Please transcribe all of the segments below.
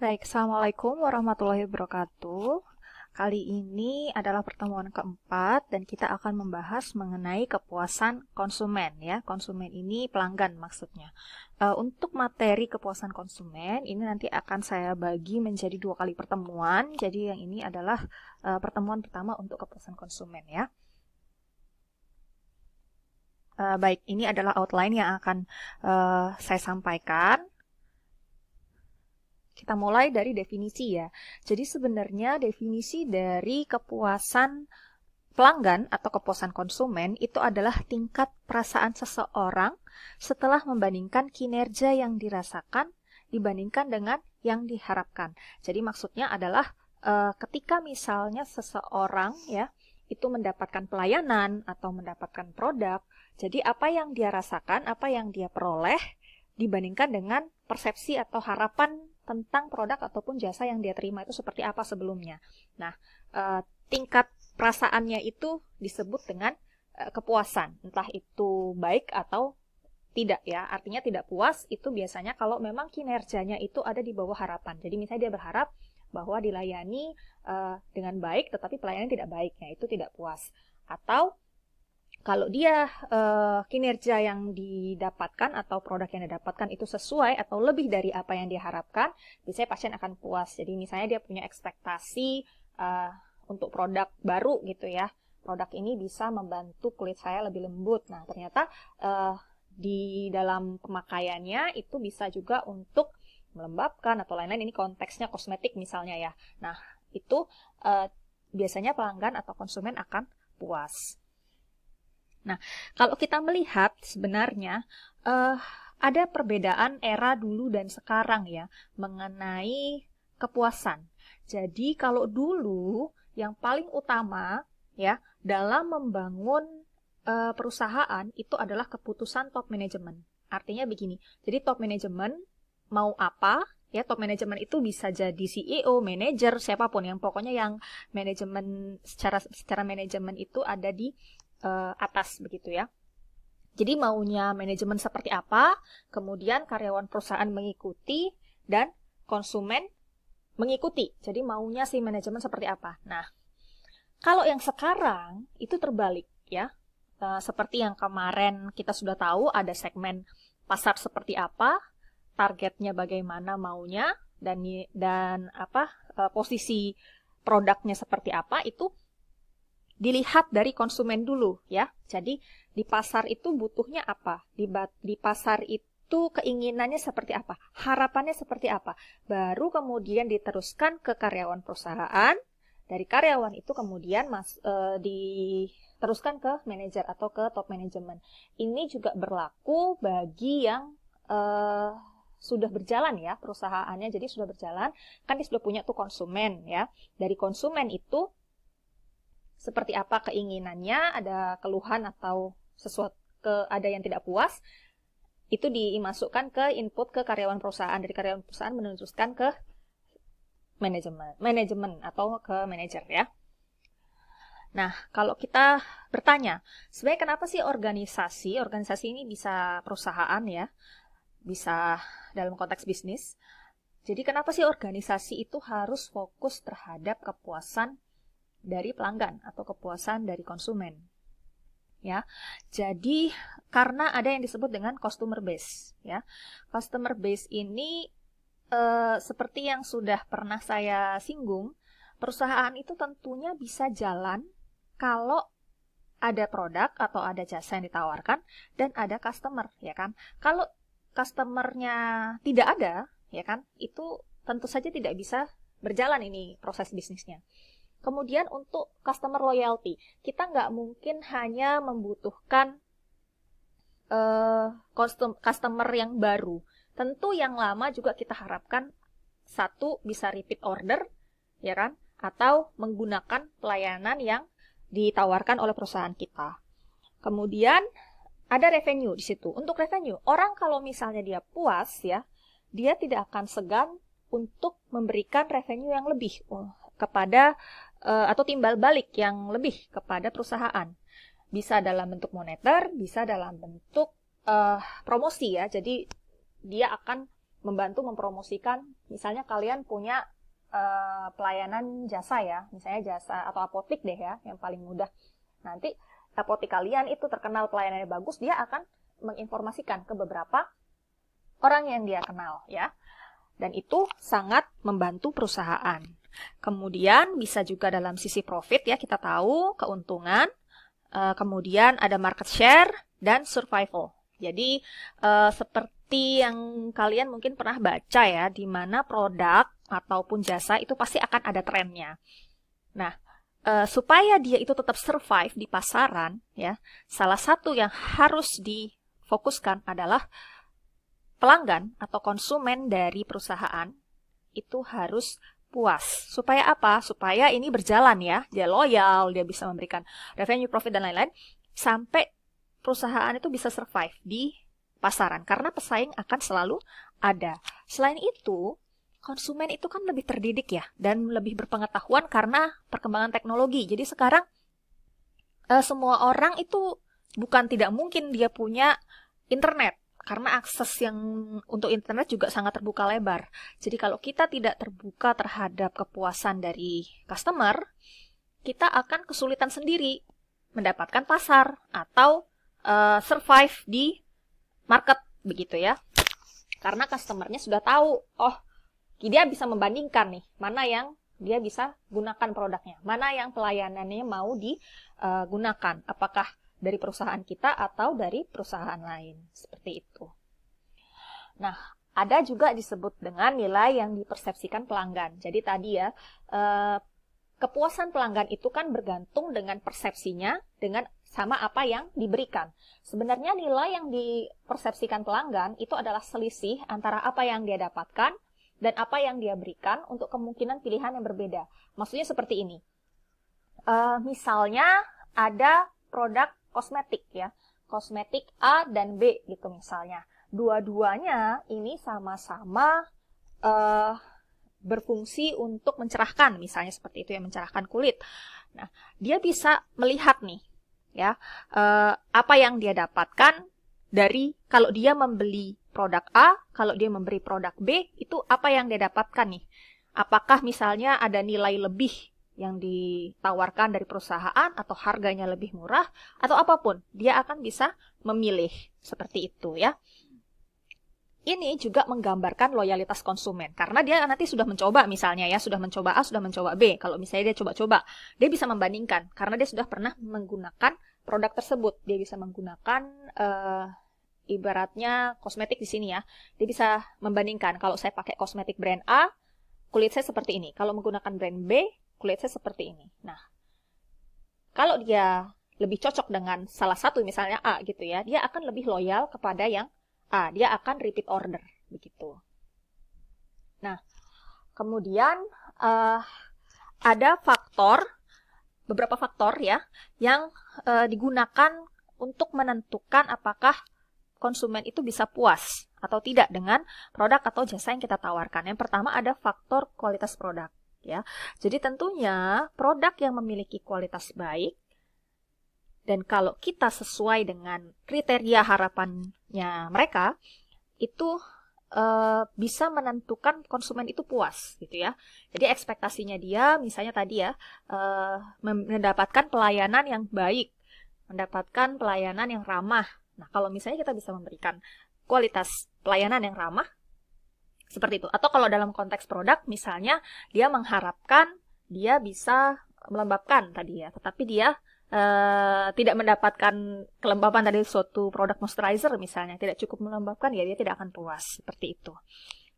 Baik, Assalamualaikum warahmatullahi wabarakatuh. Kali ini adalah pertemuan keempat dan kita akan membahas mengenai kepuasan konsumen ya. Konsumen ini pelanggan maksudnya. E, untuk materi kepuasan konsumen ini nanti akan saya bagi menjadi dua kali pertemuan. Jadi yang ini adalah e, pertemuan pertama untuk kepuasan konsumen ya. E, baik, ini adalah outline yang akan uh, saya sampaikan. Kita mulai dari definisi ya. Jadi sebenarnya definisi dari kepuasan pelanggan atau kepuasan konsumen itu adalah tingkat perasaan seseorang setelah membandingkan kinerja yang dirasakan dibandingkan dengan yang diharapkan. Jadi maksudnya adalah e, ketika misalnya seseorang ya itu mendapatkan pelayanan atau mendapatkan produk, jadi apa yang dia rasakan, apa yang dia peroleh dibandingkan dengan persepsi atau harapan tentang produk ataupun jasa yang dia terima itu seperti apa sebelumnya. Nah, uh, tingkat perasaannya itu disebut dengan uh, kepuasan, entah itu baik atau tidak ya. Artinya tidak puas itu biasanya kalau memang kinerjanya itu ada di bawah harapan. Jadi misalnya dia berharap bahwa dilayani uh, dengan baik tetapi pelayanan tidak baik, nah itu tidak puas. Atau kalau dia uh, kinerja yang didapatkan atau produk yang didapatkan itu sesuai atau lebih dari apa yang diharapkan, biasanya pasien akan puas. Jadi misalnya dia punya ekspektasi uh, untuk produk baru gitu ya, produk ini bisa membantu kulit saya lebih lembut. Nah ternyata uh, di dalam pemakaiannya itu bisa juga untuk melembabkan atau lain-lain. Ini konteksnya kosmetik misalnya ya. Nah itu uh, biasanya pelanggan atau konsumen akan puas. Nah, kalau kita melihat sebenarnya uh, ada perbedaan era dulu dan sekarang ya mengenai kepuasan. Jadi kalau dulu yang paling utama ya dalam membangun uh, perusahaan itu adalah keputusan top management. Artinya begini. Jadi top management mau apa ya top manajemen itu bisa jadi CEO, manajer, siapapun yang pokoknya yang manajemen secara secara manajemen itu ada di uh, atas begitu ya. Jadi maunya manajemen seperti apa, kemudian karyawan perusahaan mengikuti dan konsumen mengikuti. Jadi maunya si manajemen seperti apa. Nah, kalau yang sekarang itu terbalik ya. Uh, seperti yang kemarin kita sudah tahu ada segmen pasar seperti apa, targetnya bagaimana maunya dan dan apa eh, posisi produknya seperti apa itu dilihat dari konsumen dulu ya. Jadi di pasar itu butuhnya apa? Di, di pasar itu keinginannya seperti apa, harapannya seperti apa. Baru kemudian diteruskan ke karyawan perusahaan. Dari karyawan itu kemudian mas, e, diteruskan ke manajer atau ke top manajemen. Ini juga berlaku bagi yang e, sudah berjalan ya perusahaannya, jadi sudah berjalan. Kan dia sudah punya tuh konsumen ya. Dari konsumen itu seperti apa keinginannya, ada keluhan atau sesuatu ke ada yang tidak puas, itu dimasukkan ke input ke karyawan perusahaan dari karyawan perusahaan meneruskan ke manajemen manajemen atau ke manajer ya. Nah, kalau kita bertanya, sebenarnya kenapa sih organisasi, organisasi ini bisa perusahaan ya, bisa dalam konteks bisnis. Jadi kenapa sih organisasi itu harus fokus terhadap kepuasan dari pelanggan atau kepuasan dari konsumen. Ya. Jadi karena ada yang disebut dengan customer base, ya. Customer base ini eh, seperti yang sudah pernah saya singgung, perusahaan itu tentunya bisa jalan kalau ada produk atau ada jasa yang ditawarkan dan ada customer ya kan kalau customernya tidak ada ya kan itu tentu saja tidak bisa berjalan ini proses bisnisnya Kemudian untuk customer loyalty, kita nggak mungkin hanya membutuhkan uh, customer yang baru. Tentu yang lama juga kita harapkan satu bisa repeat order, ya kan? Atau menggunakan pelayanan yang ditawarkan oleh perusahaan kita. Kemudian ada revenue di situ. Untuk revenue, orang kalau misalnya dia puas ya, dia tidak akan segan untuk memberikan revenue yang lebih uh, kepada Eh, atau timbal balik yang lebih kepada perusahaan. Bisa dalam bentuk moneter, bisa dalam bentuk uh, promosi ya. Jadi dia akan membantu mempromosikan misalnya kalian punya uh, pelayanan jasa ya, misalnya jasa atau apotik deh ya yang paling mudah. Nanti apotik kalian itu terkenal pelayanannya bagus, dia akan menginformasikan ke beberapa orang yang dia kenal ya. Dan itu sangat membantu perusahaan. Kemudian bisa juga dalam sisi profit ya kita tahu keuntungan, eh, kemudian ada market share dan survival. Jadi eh, seperti yang kalian mungkin pernah baca ya, di mana produk ataupun jasa itu pasti akan ada trennya. Nah, eh, supaya dia itu tetap survive di pasaran ya, salah satu yang harus difokuskan adalah pelanggan atau konsumen dari perusahaan itu harus puas. Supaya apa? Supaya ini berjalan ya. Dia loyal, dia bisa memberikan revenue, profit, dan lain-lain. Sampai perusahaan itu bisa survive di pasaran. Karena pesaing akan selalu ada. Selain itu, konsumen itu kan lebih terdidik ya. Dan lebih berpengetahuan karena perkembangan teknologi. Jadi sekarang eh, semua orang itu bukan tidak mungkin dia punya internet karena akses yang untuk internet juga sangat terbuka lebar. Jadi kalau kita tidak terbuka terhadap kepuasan dari customer, kita akan kesulitan sendiri mendapatkan pasar atau uh, survive di market begitu ya. Karena customernya sudah tahu, oh dia bisa membandingkan nih mana yang dia bisa gunakan produknya, mana yang pelayanannya mau digunakan, eh, apakah dari perusahaan kita atau dari perusahaan lain. Seperti itu. Nah, ada juga disebut dengan nilai yang dipersepsikan pelanggan. Jadi tadi ya, eh, kepuasan pelanggan itu kan bergantung dengan persepsinya dengan sama apa yang diberikan. Sebenarnya nilai yang dipersepsikan pelanggan itu adalah selisih antara apa yang dia dapatkan dan apa yang dia berikan untuk kemungkinan pilihan yang berbeda. Maksudnya seperti ini. Eh, misalnya ada produk kosmetik ya. Kosmetik A dan B gitu misalnya. Dua-duanya ini sama-sama uh, berfungsi untuk mencerahkan, misalnya seperti itu ya, mencerahkan kulit. Nah, dia bisa melihat nih ya uh, apa yang dia dapatkan dari kalau dia membeli produk A, kalau dia memberi produk B, itu apa yang dia dapatkan nih? Apakah misalnya ada nilai lebih yang ditawarkan dari perusahaan atau harganya lebih murah atau apapun, dia akan bisa memilih seperti itu ya. Ini juga menggambarkan loyalitas konsumen karena dia nanti sudah mencoba misalnya ya, sudah mencoba A, sudah mencoba B. Kalau misalnya dia coba-coba, dia bisa membandingkan karena dia sudah pernah menggunakan produk tersebut. Dia bisa menggunakan uh, ibaratnya kosmetik di sini ya. Dia bisa membandingkan kalau saya pakai kosmetik brand A, kulit saya seperti ini. Kalau menggunakan brand B, kulit saya seperti ini. Nah, kalau dia lebih cocok dengan salah satu misalnya A gitu ya, dia akan lebih loyal kepada yang A, dia akan repeat order begitu. Nah, kemudian uh, ada faktor beberapa faktor ya yang uh, digunakan untuk menentukan apakah konsumen itu bisa puas atau tidak dengan produk atau jasa yang kita tawarkan. Yang pertama ada faktor kualitas produk ya. Jadi tentunya produk yang memiliki kualitas baik dan kalau kita sesuai dengan kriteria harapannya mereka itu e, bisa menentukan konsumen itu puas gitu ya. Jadi ekspektasinya dia misalnya tadi ya e, mendapatkan pelayanan yang baik, mendapatkan pelayanan yang ramah. Nah, kalau misalnya kita bisa memberikan kualitas pelayanan yang ramah, seperti itu. Atau kalau dalam konteks produk, misalnya dia mengharapkan dia bisa melembabkan tadi ya, tetapi dia Uh, tidak mendapatkan kelembapan dari suatu produk moisturizer misalnya tidak cukup melembabkan ya dia tidak akan puas seperti itu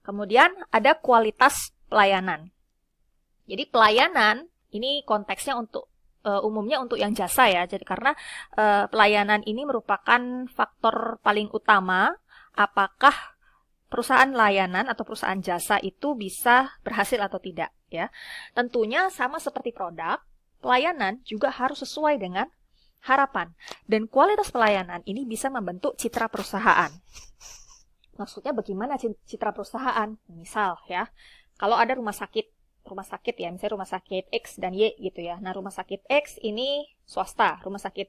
kemudian ada kualitas pelayanan jadi pelayanan ini konteksnya untuk uh, umumnya untuk yang jasa ya jadi karena uh, pelayanan ini merupakan faktor paling utama apakah perusahaan layanan atau perusahaan jasa itu bisa berhasil atau tidak ya. Tentunya sama seperti produk, pelayanan juga harus sesuai dengan harapan dan kualitas pelayanan ini bisa membentuk citra perusahaan. Maksudnya bagaimana citra perusahaan? Misal ya, kalau ada rumah sakit rumah sakit ya, misalnya rumah sakit X dan Y gitu ya. Nah, rumah sakit X ini swasta, rumah sakit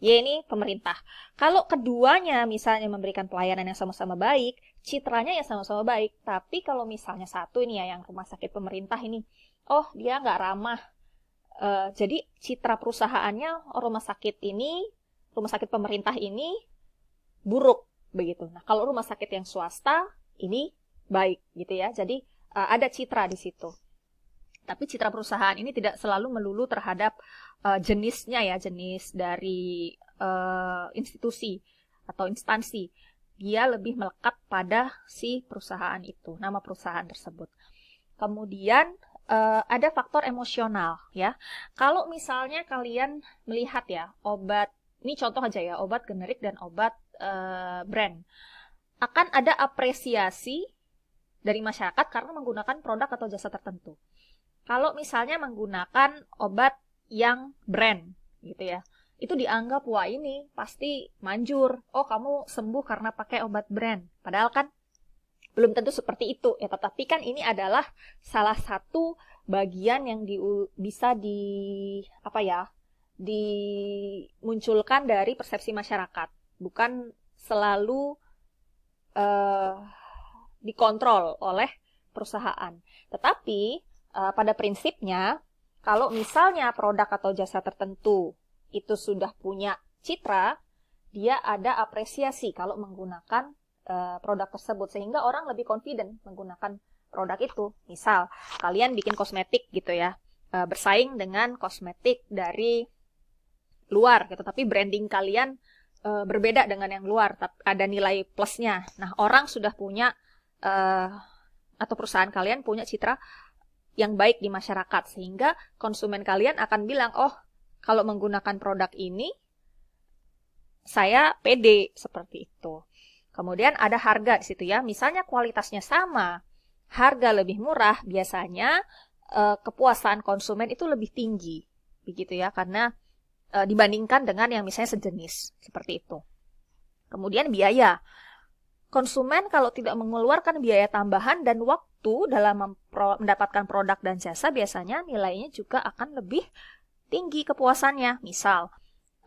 Y ini pemerintah. Kalau keduanya misalnya memberikan pelayanan yang sama-sama baik, citranya ya sama-sama baik. Tapi kalau misalnya satu ini ya yang rumah sakit pemerintah ini, oh dia nggak ramah. Uh, jadi citra perusahaannya rumah sakit ini, rumah sakit pemerintah ini buruk begitu. Nah kalau rumah sakit yang swasta ini baik gitu ya. Jadi uh, ada citra di situ. Tapi citra perusahaan ini tidak selalu melulu terhadap uh, jenisnya ya, jenis dari uh, institusi atau instansi dia lebih melekat pada si perusahaan itu, nama perusahaan tersebut. Kemudian uh, ada faktor emosional ya. Kalau misalnya kalian melihat ya obat, ini contoh aja ya obat generik dan obat uh, brand, akan ada apresiasi dari masyarakat karena menggunakan produk atau jasa tertentu. Kalau misalnya menggunakan obat yang brand gitu ya, itu dianggap wah ini pasti manjur. Oh, kamu sembuh karena pakai obat brand. Padahal kan belum tentu seperti itu ya, tetapi kan ini adalah salah satu bagian yang di, bisa di apa ya? dimunculkan dari persepsi masyarakat, bukan selalu uh, dikontrol oleh perusahaan. Tetapi uh, pada prinsipnya kalau misalnya produk atau jasa tertentu itu sudah punya citra, dia ada apresiasi kalau menggunakan uh, produk tersebut sehingga orang lebih confident menggunakan produk itu. Misal kalian bikin kosmetik gitu ya, uh, bersaing dengan kosmetik dari luar gitu, tapi branding kalian uh, berbeda dengan yang luar, ada nilai plusnya. Nah orang sudah punya uh, atau perusahaan kalian punya citra yang baik di masyarakat sehingga konsumen kalian akan bilang oh kalau menggunakan produk ini saya pede seperti itu. Kemudian ada harga di situ ya. Misalnya kualitasnya sama, harga lebih murah, biasanya eh, kepuasan konsumen itu lebih tinggi. Begitu ya, karena eh, dibandingkan dengan yang misalnya sejenis seperti itu. Kemudian biaya. Konsumen kalau tidak mengeluarkan biaya tambahan dan waktu dalam mendapatkan produk dan jasa biasanya nilainya juga akan lebih tinggi kepuasannya. Misal,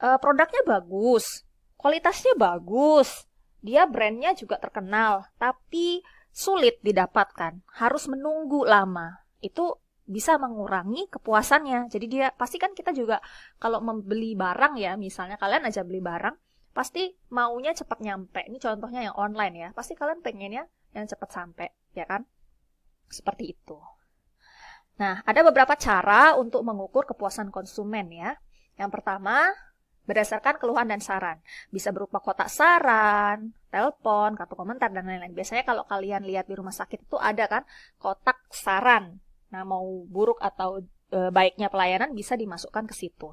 uh, produknya bagus, kualitasnya bagus, dia brandnya juga terkenal, tapi sulit didapatkan, harus menunggu lama. Itu bisa mengurangi kepuasannya. Jadi dia pastikan kita juga kalau membeli barang ya, misalnya kalian aja beli barang, pasti maunya cepat nyampe. Ini contohnya yang online ya. Pasti kalian pengennya yang cepat sampai, ya kan? Seperti itu. Nah, ada beberapa cara untuk mengukur kepuasan konsumen ya. Yang pertama, berdasarkan keluhan dan saran. Bisa berupa kotak saran, telepon, kartu komentar, dan lain-lain. Biasanya kalau kalian lihat di rumah sakit itu ada kan kotak saran. Nah, mau buruk atau e, baiknya pelayanan bisa dimasukkan ke situ.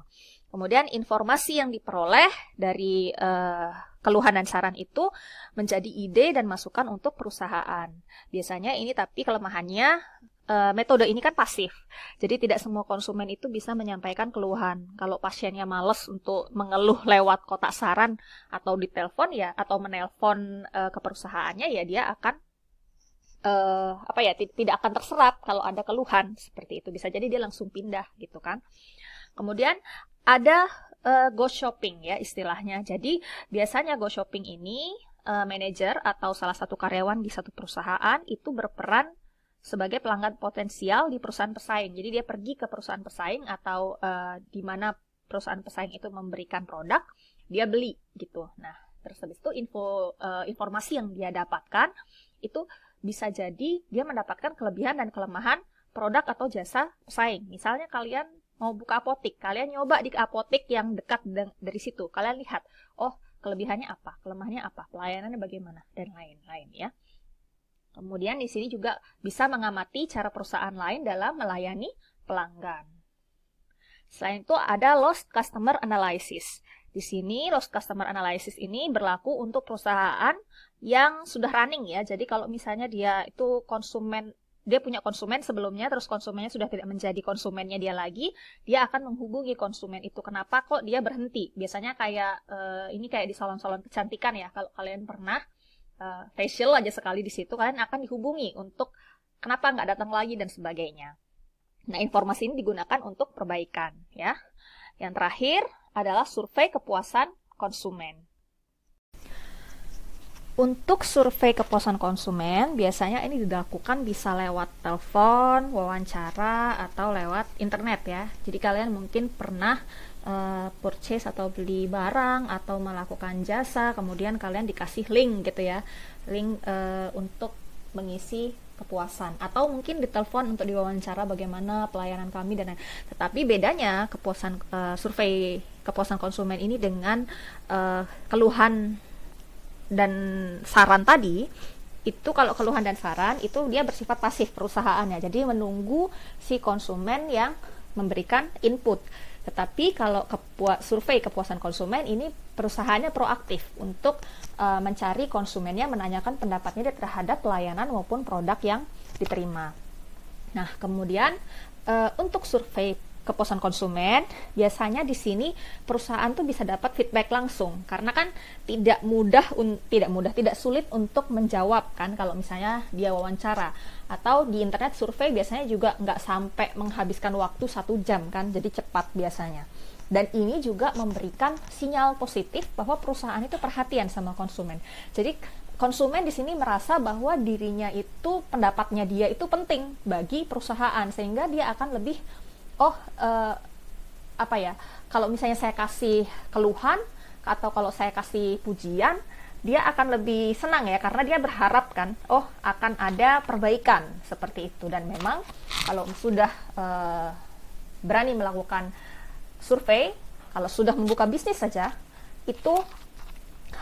Kemudian informasi yang diperoleh dari e, keluhan dan saran itu menjadi ide dan masukan untuk perusahaan. Biasanya ini tapi kelemahannya uh, metode ini kan pasif. Jadi tidak semua konsumen itu bisa menyampaikan keluhan. Kalau pasiennya males untuk mengeluh lewat kotak saran atau ditelepon ya atau menelpon uh, ke perusahaannya ya dia akan uh, apa ya tidak akan terserap kalau ada keluhan seperti itu. Bisa jadi dia langsung pindah gitu kan. Kemudian ada uh, go shopping ya istilahnya. Jadi biasanya go shopping ini uh, manajer atau salah satu karyawan di satu perusahaan itu berperan sebagai pelanggan potensial di perusahaan pesaing. Jadi dia pergi ke perusahaan pesaing atau uh, di mana perusahaan pesaing itu memberikan produk, dia beli gitu. Nah, terus habis itu info uh, informasi yang dia dapatkan itu bisa jadi dia mendapatkan kelebihan dan kelemahan produk atau jasa pesaing. Misalnya kalian mau buka apotik, kalian nyoba di apotek yang dekat dari situ. Kalian lihat, oh kelebihannya apa, kelemahannya apa, pelayanannya bagaimana, dan lain-lain ya. Kemudian di sini juga bisa mengamati cara perusahaan lain dalam melayani pelanggan. Selain itu ada lost customer analysis. Di sini lost customer analysis ini berlaku untuk perusahaan yang sudah running ya. Jadi kalau misalnya dia itu konsumen dia punya konsumen sebelumnya terus konsumennya sudah tidak menjadi konsumennya dia lagi dia akan menghubungi konsumen itu kenapa kok dia berhenti biasanya kayak eh, ini kayak di salon-salon kecantikan ya kalau kalian pernah uh, facial aja sekali di situ kalian akan dihubungi untuk kenapa nggak datang lagi dan sebagainya. Nah, informasi ini digunakan untuk perbaikan ya. Yang terakhir adalah survei kepuasan konsumen. Untuk survei kepuasan konsumen, biasanya ini dilakukan bisa lewat telepon, wawancara, atau lewat internet ya. Jadi kalian mungkin pernah uh, purchase atau beli barang atau melakukan jasa, kemudian kalian dikasih link gitu ya, link uh, untuk mengisi kepuasan atau mungkin ditelepon untuk diwawancara bagaimana pelayanan kami dan lain. Tetapi bedanya kepuasan uh, survei kepuasan konsumen ini dengan uh, keluhan dan saran tadi itu kalau keluhan dan saran itu dia bersifat pasif perusahaannya jadi menunggu si konsumen yang memberikan input tetapi kalau kepua, survei kepuasan konsumen ini perusahaannya proaktif untuk uh, mencari konsumennya menanyakan pendapatnya terhadap pelayanan maupun produk yang diterima. Nah, kemudian uh, untuk survei ke konsumen, biasanya di sini perusahaan tuh bisa dapat feedback langsung karena kan tidak mudah tidak mudah tidak sulit untuk menjawab kan kalau misalnya dia wawancara atau di internet survei biasanya juga nggak sampai menghabiskan waktu satu jam kan jadi cepat biasanya dan ini juga memberikan sinyal positif bahwa perusahaan itu perhatian sama konsumen jadi konsumen di sini merasa bahwa dirinya itu pendapatnya dia itu penting bagi perusahaan sehingga dia akan lebih oh uh, apa ya kalau misalnya saya kasih keluhan atau kalau saya kasih pujian dia akan lebih senang ya karena dia berharap kan oh akan ada perbaikan seperti itu dan memang kalau sudah uh, berani melakukan survei kalau sudah membuka bisnis saja itu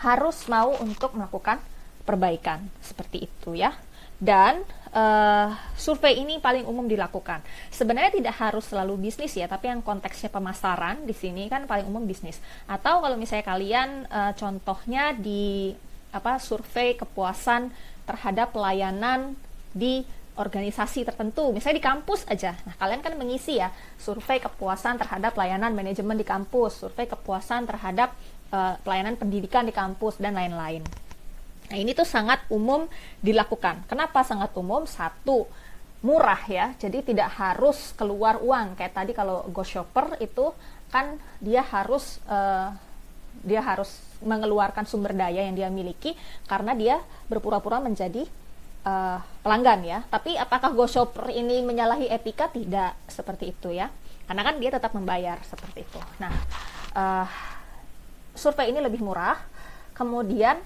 harus mau untuk melakukan perbaikan seperti itu ya dan uh, survei ini paling umum dilakukan. Sebenarnya tidak harus selalu bisnis ya, tapi yang konteksnya pemasaran di sini kan paling umum bisnis. Atau kalau misalnya kalian uh, contohnya di apa survei kepuasan terhadap pelayanan di organisasi tertentu, misalnya di kampus aja. Nah, kalian kan mengisi ya survei kepuasan terhadap pelayanan manajemen di kampus, survei kepuasan terhadap uh, pelayanan pendidikan di kampus dan lain-lain. Nah, ini tuh sangat umum dilakukan. Kenapa sangat umum? Satu, murah ya. Jadi tidak harus keluar uang. Kayak tadi kalau go shopper itu kan dia harus uh, dia harus mengeluarkan sumber daya yang dia miliki karena dia berpura-pura menjadi uh, pelanggan ya. Tapi apakah go shopper ini menyalahi etika? Tidak, seperti itu ya. Karena kan dia tetap membayar seperti itu. Nah, uh, survei ini lebih murah. Kemudian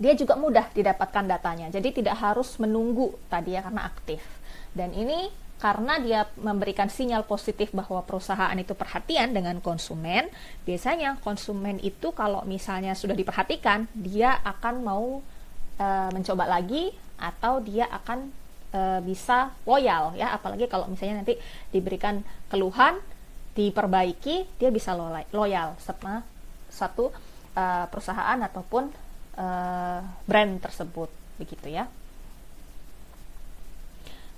dia juga mudah didapatkan datanya. Jadi tidak harus menunggu tadi ya karena aktif. Dan ini karena dia memberikan sinyal positif bahwa perusahaan itu perhatian dengan konsumen, biasanya konsumen itu kalau misalnya sudah diperhatikan, dia akan mau e, mencoba lagi atau dia akan e, bisa loyal ya, apalagi kalau misalnya nanti diberikan keluhan, diperbaiki, dia bisa loyal sama satu eh, perusahaan ataupun uh, brand tersebut begitu ya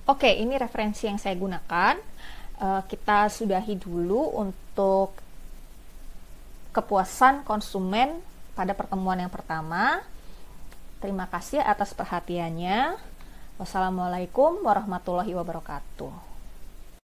oke ini referensi yang saya gunakan uh, kita sudahi dulu untuk kepuasan konsumen pada pertemuan yang pertama terima kasih atas perhatiannya wassalamualaikum warahmatullahi wabarakatuh